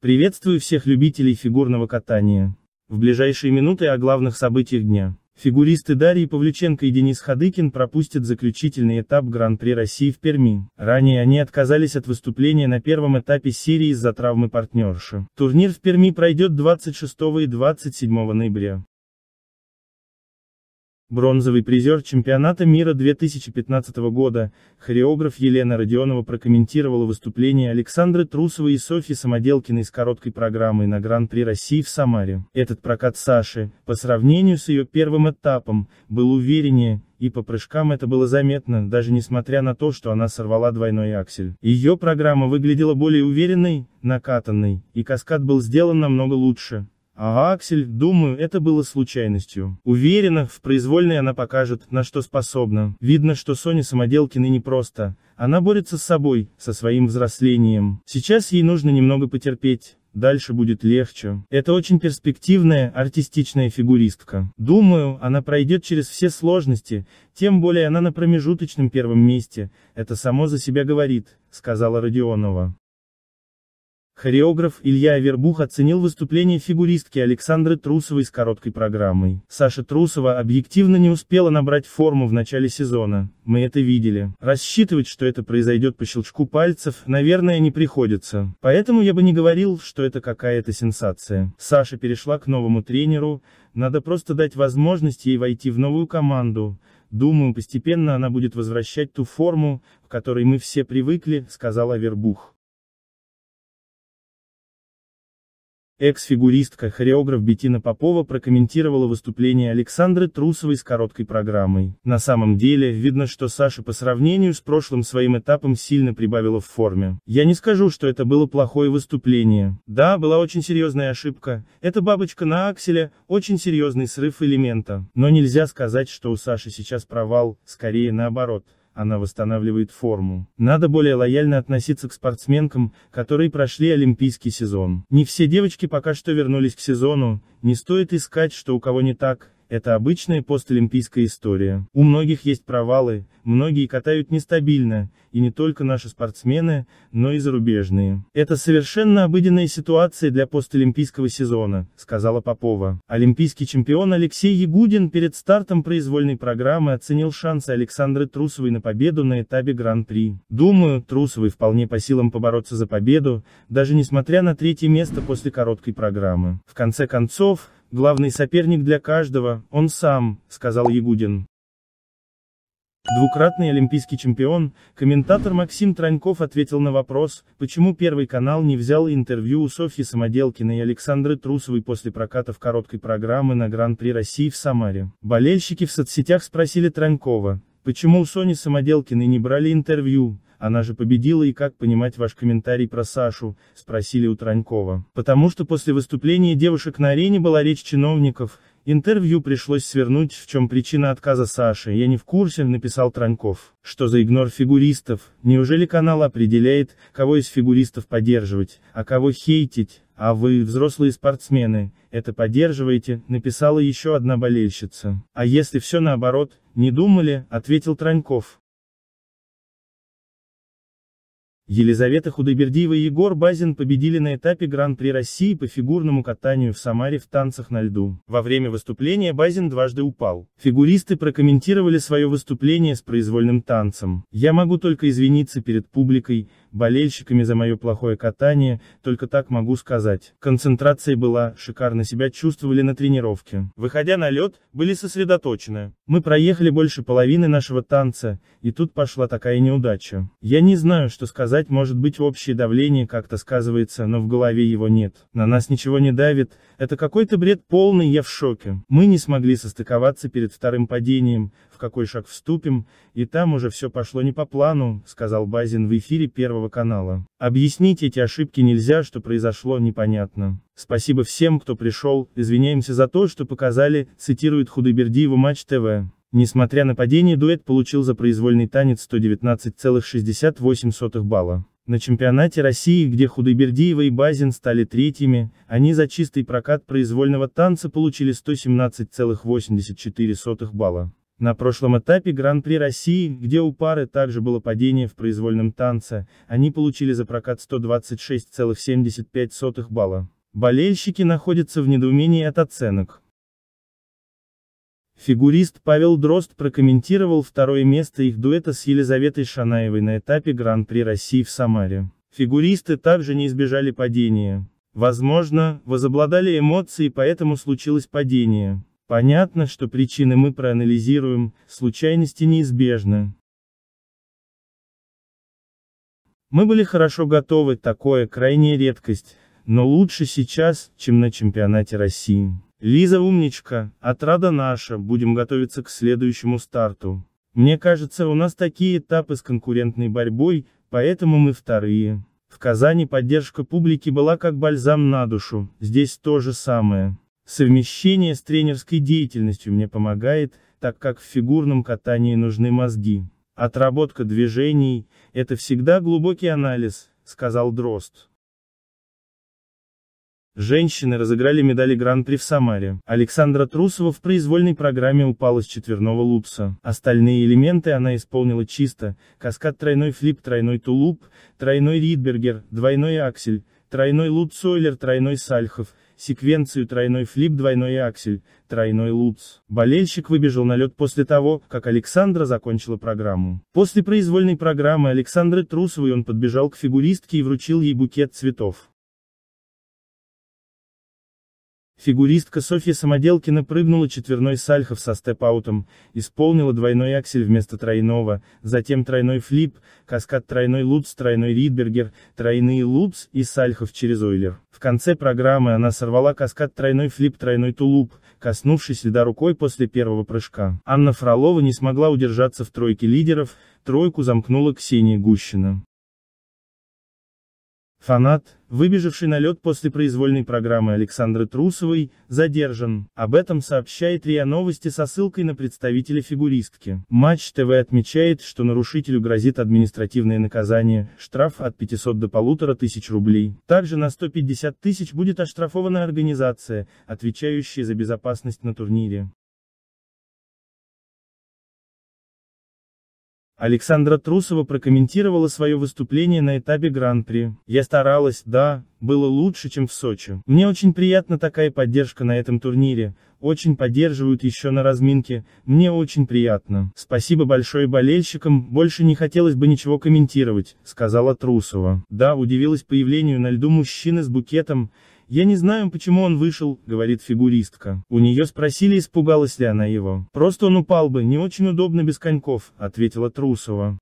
Приветствую всех любителей фигурного катания. В ближайшие минуты о главных событиях дня. Фигуристы Дарьи Павлюченко и Денис Хадыкин пропустят заключительный этап Гран-при России в Перми. Ранее они отказались от выступления на первом этапе серии из-за травмы партнерши. Турнир в Перми пройдет 26 и 27 ноября. Бронзовый призер чемпионата мира 2015 года, хореограф Елена Родионова прокомментировала выступление Александры Трусовой и Софьи Самоделкиной с короткой программой на Гран-при России в Самаре. Этот прокат Саши, по сравнению с ее первым этапом, был увереннее, и по прыжкам это было заметно, даже несмотря на то, что она сорвала двойной аксель. Ее программа выглядела более уверенной, накатанной, и каскад был сделан намного лучше. А Аксель, думаю, это было случайностью. Уверена, в произвольной она покажет, на что способна. Видно, что Соня Самоделкиной непросто. Она борется с собой, со своим взрослением. Сейчас ей нужно немного потерпеть. Дальше будет легче. Это очень перспективная, артистичная фигуристка. Думаю, она пройдет через все сложности, тем более она на промежуточном первом месте. Это само за себя говорит, сказала Родионова. Хореограф Илья Авербух оценил выступление фигуристки Александры Трусовой с короткой программой. Саша Трусова объективно не успела набрать форму в начале сезона, мы это видели. Рассчитывать, что это произойдет по щелчку пальцев, наверное, не приходится. Поэтому я бы не говорил, что это какая-то сенсация. Саша перешла к новому тренеру, надо просто дать возможность ей войти в новую команду. Думаю, постепенно она будет возвращать ту форму, к которой мы все привыкли, сказала Авербух. Экс-фигуристка, хореограф Бетина Попова прокомментировала выступление Александры Трусовой с короткой программой. На самом деле, видно, что Саша по сравнению с прошлым своим этапом сильно прибавила в форме. Я не скажу, что это было плохое выступление. Да, была очень серьезная ошибка, это бабочка на акселе, очень серьезный срыв элемента. Но нельзя сказать, что у Саши сейчас провал, скорее наоборот она восстанавливает форму. Надо более лояльно относиться к спортсменкам, которые прошли олимпийский сезон. Не все девочки пока что вернулись к сезону, не стоит искать, что у кого не так, это обычная постолимпийская история. У многих есть провалы, многие катают нестабильно, и не только наши спортсмены, но и зарубежные. Это совершенно обыденная ситуация для постолимпийского сезона, сказала Попова. Олимпийский чемпион Алексей Ягудин перед стартом произвольной программы оценил шансы Александры Трусовой на победу на этапе Гран-при. Думаю, Трусовой вполне по силам побороться за победу, даже несмотря на третье место после короткой программы. В конце концов, Главный соперник для каждого, он сам, сказал Ягудин. Двукратный олимпийский чемпион, комментатор Максим Траньков ответил на вопрос, почему Первый канал не взял интервью у Софьи Самоделкиной и Александры Трусовой после проката в короткой программы на Гран-при России в Самаре. Болельщики в соцсетях спросили Транькова, почему у Сони Самоделкиной не брали интервью, она же победила и как понимать ваш комментарий про Сашу, спросили у Транькова. Потому что после выступления девушек на арене была речь чиновников, интервью пришлось свернуть, в чем причина отказа Саши, я не в курсе, написал Траньков. Что за игнор фигуристов, неужели канал определяет, кого из фигуристов поддерживать, а кого хейтить? а вы, взрослые спортсмены, это поддерживаете, написала еще одна болельщица. А если все наоборот, не думали, ответил Траньков. Елизавета Худайбердиева и Егор Базин победили на этапе Гран-при России по фигурному катанию в Самаре в танцах на льду. Во время выступления Базин дважды упал. Фигуристы прокомментировали свое выступление с произвольным танцем. «Я могу только извиниться перед публикой, болельщиками за мое плохое катание, только так могу сказать. Концентрация была, шикарно себя чувствовали на тренировке. Выходя на лед, были сосредоточены. Мы проехали больше половины нашего танца, и тут пошла такая неудача. Я не знаю, что сказать, может быть общее давление как-то сказывается, но в голове его нет. На нас ничего не давит, это какой-то бред полный, я в шоке. Мы не смогли состыковаться перед вторым падением, в какой шаг вступим, и там уже все пошло не по плану, сказал Базин в эфире Первого канала. Объяснить эти ошибки нельзя, что произошло, непонятно. Спасибо всем, кто пришел, извиняемся за то, что показали, цитирует Худайбердиева Матч ТВ. Несмотря на падение, дуэт получил за произвольный танец 119,68 балла. На чемпионате России, где Худайбердиева и Базин стали третьими, они за чистый прокат произвольного танца получили 117,84 балла. На прошлом этапе Гран-при России, где у пары также было падение в произвольном танце, они получили за прокат 126,75 балла. Болельщики находятся в недоумении от оценок. Фигурист Павел Дрозд прокомментировал второе место их дуэта с Елизаветой Шанаевой на этапе Гран-при России в Самаре. Фигуристы также не избежали падения. Возможно, возобладали эмоции, поэтому случилось падение. Понятно, что причины мы проанализируем, случайности неизбежны. Мы были хорошо готовы, такое крайняя редкость, но лучше сейчас, чем на чемпионате России. Лиза умничка, отрада наша, будем готовиться к следующему старту. Мне кажется, у нас такие этапы с конкурентной борьбой, поэтому мы вторые. В Казани поддержка публики была как бальзам на душу, здесь то же самое. Совмещение с тренерской деятельностью мне помогает, так как в фигурном катании нужны мозги. Отработка движений – это всегда глубокий анализ, сказал Дрозд. Женщины разыграли медали Гран-при в Самаре. Александра Трусова в произвольной программе упала с четверного лупса. Остальные элементы она исполнила чисто. Каскад тройной флип, тройной тулуп, тройной ридбергер, двойной аксель, тройной лут Сойлер, тройной Сальхов, секвенцию тройной флип, двойной аксель, тройной лутс. Болельщик выбежал на лед после того, как Александра закончила программу. После произвольной программы Александры Трусовой он подбежал к фигуристке и вручил ей букет цветов. Фигуристка Софья Самоделкина прыгнула четверной сальхов со степ-аутом, исполнила двойной аксель вместо тройного, затем тройной флип, каскад тройной лупс, тройной ридбергер, тройные лутс и сальхов через ойлер. В конце программы она сорвала каскад тройной флип тройной тулуп, коснувшись льда рукой после первого прыжка. Анна Фролова не смогла удержаться в тройке лидеров, тройку замкнула Ксения Гущина. Фанат, выбежавший на лед после произвольной программы Александры Трусовой, задержан. Об этом сообщает РИА Новости со ссылкой на представителя фигуристки. Матч ТВ отмечает, что нарушителю грозит административное наказание, штраф от 500 до 1500 рублей. Также на 150 тысяч будет оштрафована организация, отвечающая за безопасность на турнире. Александра Трусова прокомментировала свое выступление на этапе Гран-при. «Я старалась, да, было лучше, чем в Сочи. Мне очень приятна такая поддержка на этом турнире, очень поддерживают еще на разминке, мне очень приятно. Спасибо большое болельщикам, больше не хотелось бы ничего комментировать», — сказала Трусова. Да, удивилась появлению на льду мужчины с букетом, «Я не знаю, почему он вышел», — говорит фигуристка. У нее спросили, испугалась ли она его. «Просто он упал бы, не очень удобно без коньков», — ответила Трусова.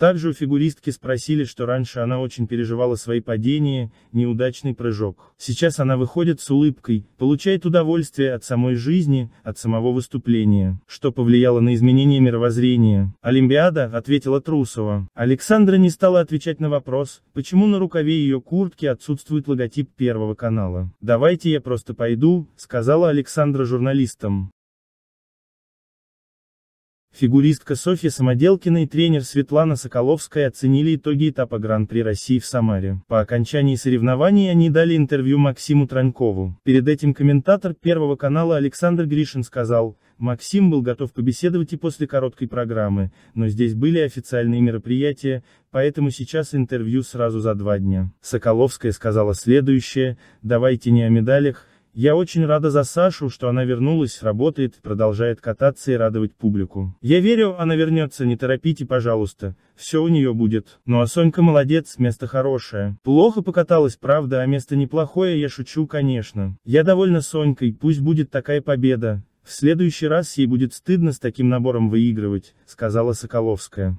Также у фигуристки спросили, что раньше она очень переживала свои падения, неудачный прыжок. Сейчас она выходит с улыбкой, получает удовольствие от самой жизни, от самого выступления, что повлияло на изменение мировоззрения. Олимпиада, ответила Трусова. Александра не стала отвечать на вопрос, почему на рукаве ее куртки отсутствует логотип Первого канала. «Давайте я просто пойду», сказала Александра журналистам. Фигуристка Софья Самоделкина и тренер Светлана Соколовская оценили итоги этапа Гран-при России в Самаре. По окончании соревнований они дали интервью Максиму Транькову. Перед этим комментатор Первого канала Александр Гришин сказал, Максим был готов побеседовать и после короткой программы, но здесь были официальные мероприятия, поэтому сейчас интервью сразу за два дня. Соколовская сказала следующее, давайте не о медалях, я очень рада за Сашу, что она вернулась, работает, продолжает кататься и радовать публику. Я верю, она вернется, не торопите, пожалуйста, все у нее будет. Ну а Сонька молодец, место хорошее. Плохо покаталась, правда, а место неплохое, я шучу, конечно. Я довольна Сонькой, пусть будет такая победа. В следующий раз ей будет стыдно с таким набором выигрывать, сказала Соколовская.